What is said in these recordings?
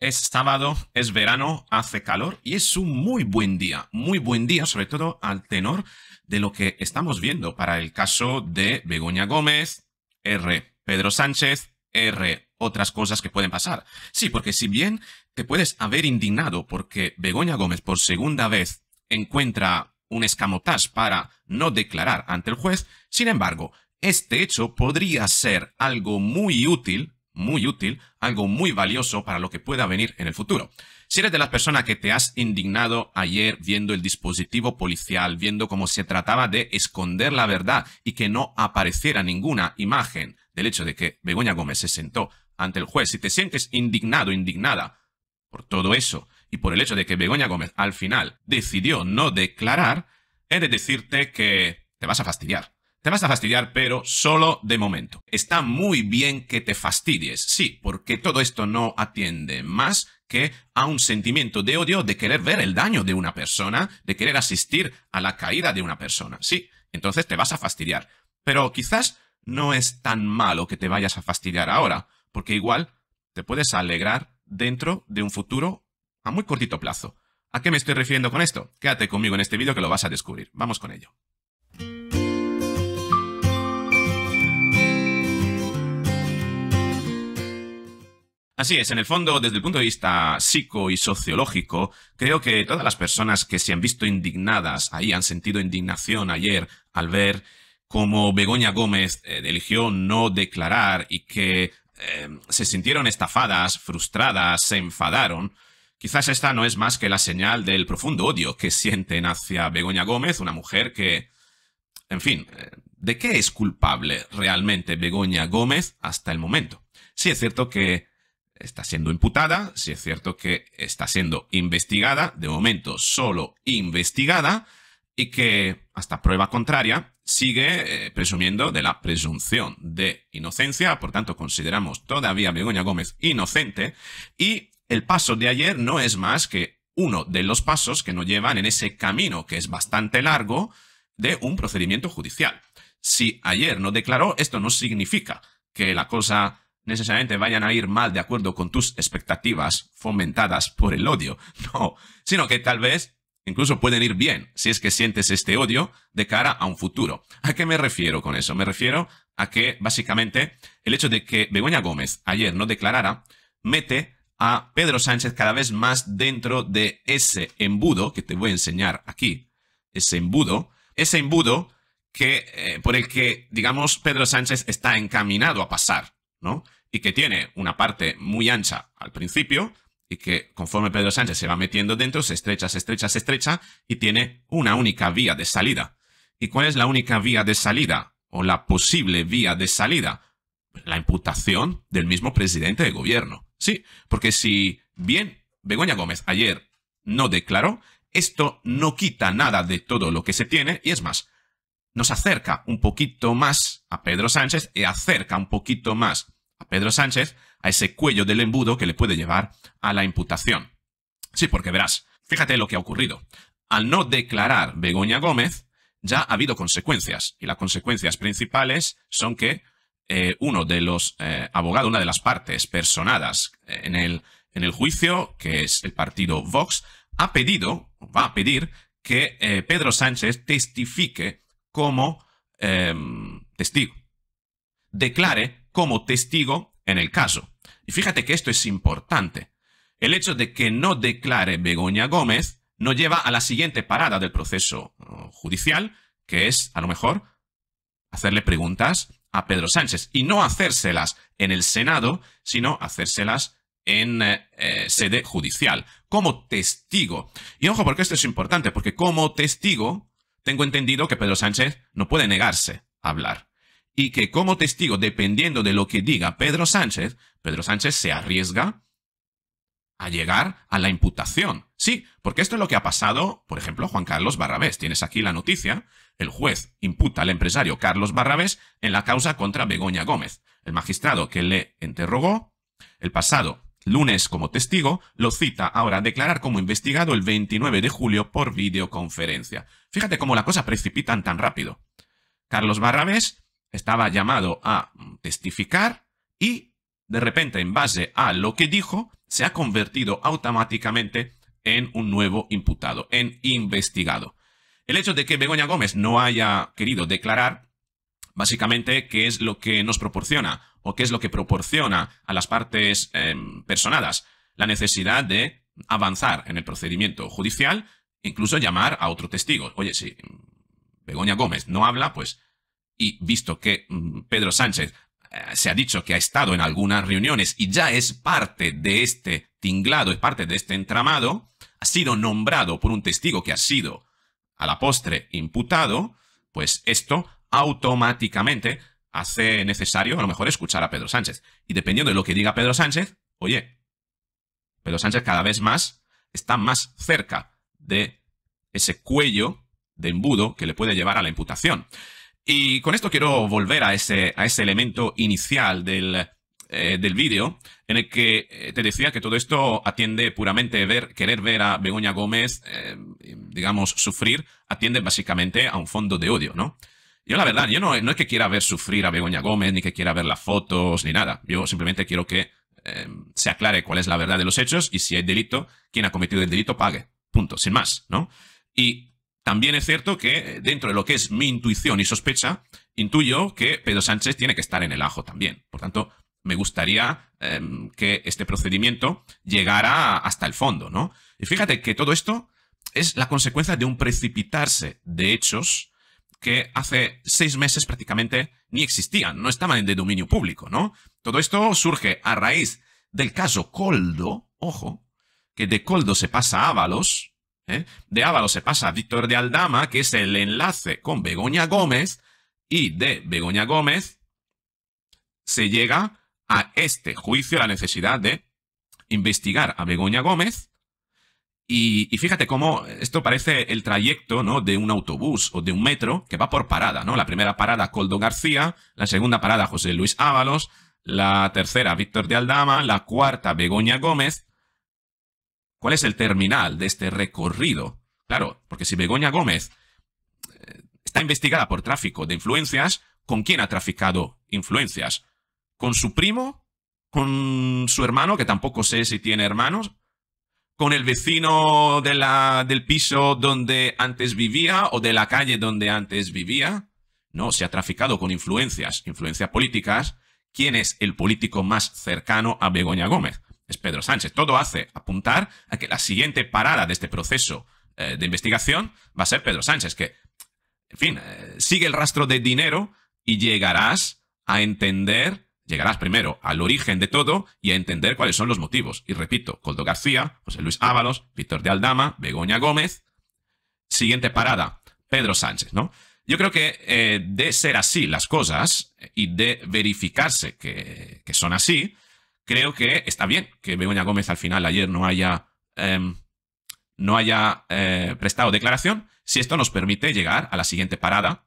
Es sábado, es verano, hace calor y es un muy buen día, muy buen día, sobre todo al tenor de lo que estamos viendo para el caso de Begoña Gómez, R. Pedro Sánchez, R. Otras cosas que pueden pasar. Sí, porque si bien te puedes haber indignado porque Begoña Gómez por segunda vez encuentra un escamotage para no declarar ante el juez, sin embargo, este hecho podría ser algo muy útil muy útil, algo muy valioso para lo que pueda venir en el futuro. Si eres de las personas que te has indignado ayer viendo el dispositivo policial, viendo cómo se trataba de esconder la verdad y que no apareciera ninguna imagen del hecho de que Begoña Gómez se sentó ante el juez, si te sientes indignado, indignada por todo eso y por el hecho de que Begoña Gómez al final decidió no declarar, he de decirte que te vas a fastidiar te vas a fastidiar, pero solo de momento. Está muy bien que te fastidies, sí, porque todo esto no atiende más que a un sentimiento de odio, de querer ver el daño de una persona, de querer asistir a la caída de una persona. Sí, entonces te vas a fastidiar. Pero quizás no es tan malo que te vayas a fastidiar ahora, porque igual te puedes alegrar dentro de un futuro a muy cortito plazo. ¿A qué me estoy refiriendo con esto? Quédate conmigo en este vídeo que lo vas a descubrir. Vamos con ello. Así es, en el fondo, desde el punto de vista psico y sociológico, creo que todas las personas que se han visto indignadas ahí, han sentido indignación ayer al ver cómo Begoña Gómez eh, eligió no declarar y que em, se sintieron estafadas, frustradas, se enfadaron, quizás esta no es más que la señal del profundo odio que sienten hacia Begoña Gómez, una mujer que, en fin, eh, ¿de qué es culpable realmente Begoña Gómez hasta el momento? Sí es cierto que está siendo imputada, si es cierto que está siendo investigada, de momento solo investigada, y que hasta prueba contraria sigue eh, presumiendo de la presunción de inocencia, por tanto consideramos todavía a Begoña Gómez inocente, y el paso de ayer no es más que uno de los pasos que nos llevan en ese camino que es bastante largo de un procedimiento judicial. Si ayer no declaró, esto no significa que la cosa necesariamente vayan a ir mal de acuerdo con tus expectativas fomentadas por el odio, no, sino que tal vez incluso pueden ir bien si es que sientes este odio de cara a un futuro. ¿A qué me refiero con eso? Me refiero a que básicamente el hecho de que Begoña Gómez ayer no declarara mete a Pedro Sánchez cada vez más dentro de ese embudo que te voy a enseñar aquí, ese embudo, ese embudo que eh, por el que digamos Pedro Sánchez está encaminado a pasar y que tiene una parte muy ancha al principio y que conforme Pedro Sánchez se va metiendo dentro, se estrecha, se estrecha, se estrecha y tiene una única vía de salida. ¿Y cuál es la única vía de salida o la posible vía de salida? La imputación del mismo presidente de gobierno. Sí, porque si bien Begoña Gómez ayer no declaró, esto no quita nada de todo lo que se tiene y es más, nos acerca un poquito más a Pedro Sánchez y acerca un poquito más a Pedro Sánchez a ese cuello del embudo que le puede llevar a la imputación. Sí, porque verás, fíjate lo que ha ocurrido. Al no declarar Begoña Gómez, ya ha habido consecuencias, y las consecuencias principales son que eh, uno de los eh, abogados, una de las partes personadas en el, en el juicio, que es el partido Vox, ha pedido, va a pedir, que eh, Pedro Sánchez testifique como em, testigo. Declare como testigo en el caso. Y fíjate que esto es importante. El hecho de que no declare Begoña Gómez nos lleva a la siguiente parada del proceso eh, judicial, que es, a lo mejor, hacerle preguntas a Pedro Sánchez y no hacérselas en el Senado, sino hacérselas en eh, eh, sede judicial, como testigo. Y ojo, porque esto es importante, porque como testigo tengo entendido que Pedro Sánchez no puede negarse a hablar y que como testigo, dependiendo de lo que diga Pedro Sánchez, Pedro Sánchez se arriesga a llegar a la imputación. Sí, porque esto es lo que ha pasado, por ejemplo, Juan Carlos Barrabés. Tienes aquí la noticia. El juez imputa al empresario Carlos Barrabés en la causa contra Begoña Gómez. El magistrado que le interrogó el pasado lunes como testigo, lo cita ahora a declarar como investigado el 29 de julio por videoconferencia. Fíjate cómo la cosa precipitan tan rápido. Carlos Barrabés estaba llamado a testificar y, de repente, en base a lo que dijo, se ha convertido automáticamente en un nuevo imputado, en investigado. El hecho de que Begoña Gómez no haya querido declarar, básicamente, qué es lo que nos proporciona o qué es lo que proporciona a las partes em, personadas la necesidad de avanzar en el procedimiento judicial, incluso llamar a otro testigo. Oye, si Begoña Gómez no habla, pues, y visto que mm, Pedro Sánchez eh, se ha dicho que ha estado en algunas reuniones y ya es parte de este tinglado, es parte de este entramado, ha sido nombrado por un testigo que ha sido a la postre imputado, pues esto automáticamente hace necesario a lo mejor escuchar a Pedro Sánchez. Y dependiendo de lo que diga Pedro Sánchez, oye, Pedro Sánchez cada vez más está más cerca de ese cuello de embudo que le puede llevar a la imputación. Y con esto quiero volver a ese, a ese elemento inicial del, eh, vídeo, en el que eh, te decía que todo esto atiende puramente ver, querer ver a Begoña Gómez, eh, digamos, sufrir, atiende básicamente a un fondo de odio, ¿no? Yo la verdad, yo no, no es que quiera ver sufrir a Begoña Gómez, ni que quiera ver las fotos, ni nada. Yo simplemente quiero que em, se aclare cuál es la verdad de los hechos y si hay delito, quien ha cometido el delito pague. Punto, sin más, ¿no? Y también es cierto que eh, dentro de lo que es mi intuición y sospecha, intuyo que Pedro Sánchez tiene que estar en el ajo también. Por tanto, me gustaría em, que este procedimiento llegara hasta el fondo, ¿no? Y fíjate que todo esto es la consecuencia de un precipitarse de hechos que hace seis meses prácticamente ni existían, no estaban de dominio público, ¿no? Todo esto surge a raíz del caso Coldo, ojo, que de Coldo se pasa a Ábalos, ¿eh? de Ábalos se pasa a Víctor de Aldama, que es el enlace con Begoña Gómez, y de Begoña Gómez se llega a este juicio la necesidad de investigar a Begoña Gómez y, fíjate cómo esto parece el trayecto ¿no? de un autobús o de un metro que va por parada, ¿no? La primera parada Coldo García, la segunda parada José Luis Ábalos, la tercera Víctor de Aldama, la cuarta Begoña Gómez. ¿Cuál es el terminal de este recorrido? Claro, porque si Begoña Gómez eh, está investigada por tráfico de influencias, ¿con quién ha traficado influencias? ¿Con su primo? ¿Con su hermano, que tampoco sé si tiene hermanos? con el vecino de la, del piso donde antes vivía o de la calle donde antes vivía. No, se ha traficado con influencias, influencias políticas. ¿Quién es el político más cercano a Begoña Gómez? Es Pedro Sánchez. Todo hace apuntar a que la siguiente parada de este proceso eh, de investigación va a ser Pedro Sánchez, que, en fin, eh, sigue el rastro de dinero y llegarás a entender Llegarás primero al origen de todo y a entender cuáles son los motivos. Y repito, Coldo García, José Luis Ábalos, Víctor de Aldama, Begoña Gómez. Siguiente parada, Pedro Sánchez, ¿no? Yo creo que eh, de ser así las cosas y de verificarse que, son así, creo que está bien que Begoña Gómez al final ayer no haya, em, no haya eh, prestado declaración, si esto nos permite llegar a la siguiente parada,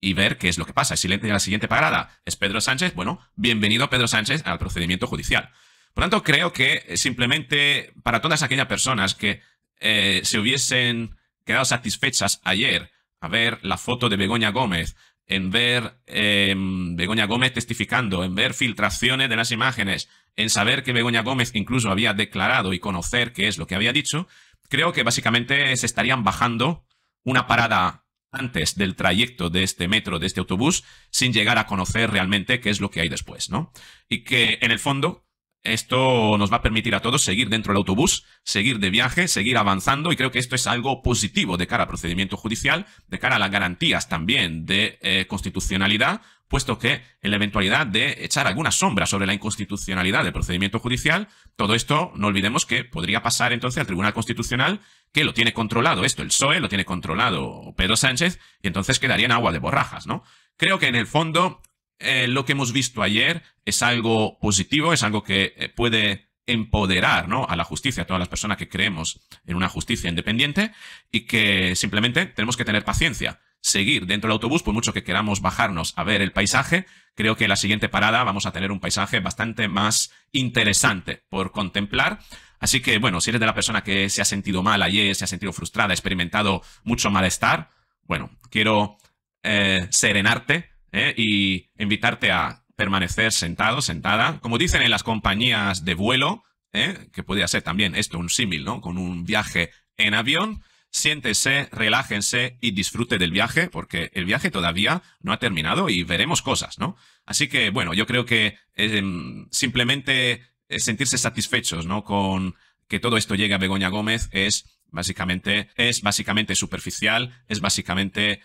y ver qué es lo que pasa. Si la siguiente parada es Pedro Sánchez, bueno, bienvenido Pedro Sánchez al procedimiento judicial. Por tanto, creo que simplemente para todas aquellas personas que eh, se hubiesen quedado satisfechas ayer a ver la foto de Begoña Gómez, en ver em, Begoña Gómez testificando, en ver filtraciones de las imágenes, en saber que Begoña Gómez incluso había declarado y conocer qué es lo que había dicho, creo que básicamente se estarían bajando una parada antes del trayecto de este metro, de este autobús, sin llegar a conocer realmente qué es lo que hay después, ¿no? Y que en el fondo esto nos va a permitir a todos seguir dentro del autobús, seguir de viaje, seguir avanzando y creo que esto es algo positivo de cara al procedimiento judicial, de cara a las garantías también de eh, constitucionalidad, puesto que en la eventualidad de echar alguna sombra sobre la inconstitucionalidad del procedimiento judicial, todo esto no olvidemos que podría pasar entonces al Tribunal Constitucional, que lo tiene controlado esto, el PSOE lo tiene controlado Pedro Sánchez, y entonces quedaría en agua de borrajas, ¿no? Creo que en el fondo eh, lo que hemos visto ayer es algo positivo, es algo que eh, puede empoderar ¿no? a la justicia, a todas las personas que creemos en una justicia independiente y que simplemente tenemos que tener paciencia. Seguir dentro del autobús, por mucho que queramos bajarnos a ver el paisaje, creo que en la siguiente parada vamos a tener un paisaje bastante más interesante por contemplar. Así que, bueno, si eres de la persona que se ha sentido mal ayer, se ha sentido frustrada, ha experimentado mucho malestar, bueno, quiero eh, serenarte ¿eh? y invitarte a permanecer sentado, sentada, como dicen en las compañías de vuelo, ¿eh? que podría ser también esto un símil, ¿no? Con un viaje en avión, siéntese, relájense y disfrute del viaje, porque el viaje todavía no ha terminado y veremos cosas, ¿no? Así que, bueno, yo creo que eh, simplemente sentirse satisfechos, Con que todo esto llegue a Begoña Gómez es básicamente, es básicamente superficial, es básicamente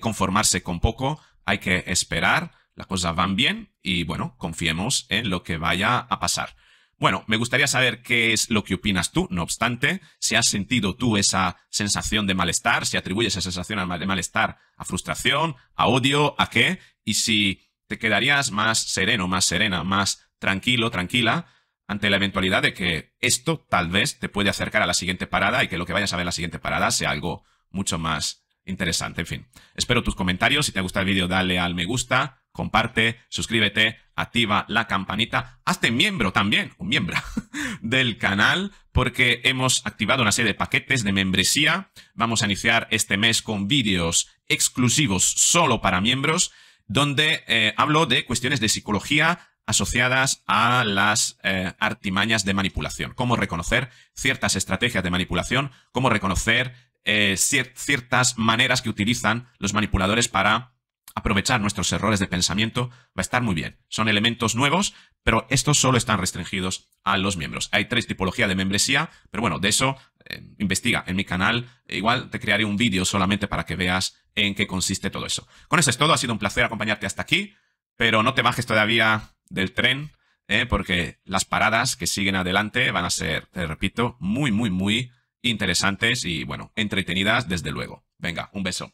conformarse con poco, hay que esperar, las cosas van bien y bueno, confiemos en lo que vaya a pasar. Bueno, me gustaría saber qué es lo que opinas tú, no obstante, si has sentido tú esa sensación de malestar, si atribuyes esa sensación de malestar a frustración, a odio, a qué, y si te quedarías más sereno, más serena, más tranquilo, tranquila, ante la eventualidad de que esto tal vez te puede acercar a la siguiente parada y que lo que vayas a ver en la siguiente parada sea algo mucho más interesante. En fin, espero tus comentarios. Si te gusta el vídeo, dale al me gusta, comparte, suscríbete, activa la campanita. Hazte miembro también, un miembro del canal, porque hemos activado una serie de paquetes de membresía. Vamos a iniciar este mes con vídeos exclusivos solo para miembros, donde eh, hablo de cuestiones de psicología asociadas a las eh, artimañas de manipulación, cómo reconocer ciertas estrategias de manipulación, cómo reconocer eh, ciertas maneras que utilizan los manipuladores para aprovechar nuestros errores de pensamiento, va a estar muy bien. Son elementos nuevos, pero estos solo están restringidos a los miembros. Hay tres tipologías de membresía, pero bueno, de eso eh, investiga en mi canal. Igual te crearé un vídeo solamente para que veas en qué consiste todo eso. Con eso es todo, ha sido un placer acompañarte hasta aquí, pero no te bajes todavía del tren, eh, porque las paradas que siguen adelante van a ser, te repito, muy, muy, muy interesantes y, bueno, entretenidas desde luego. Venga, un beso.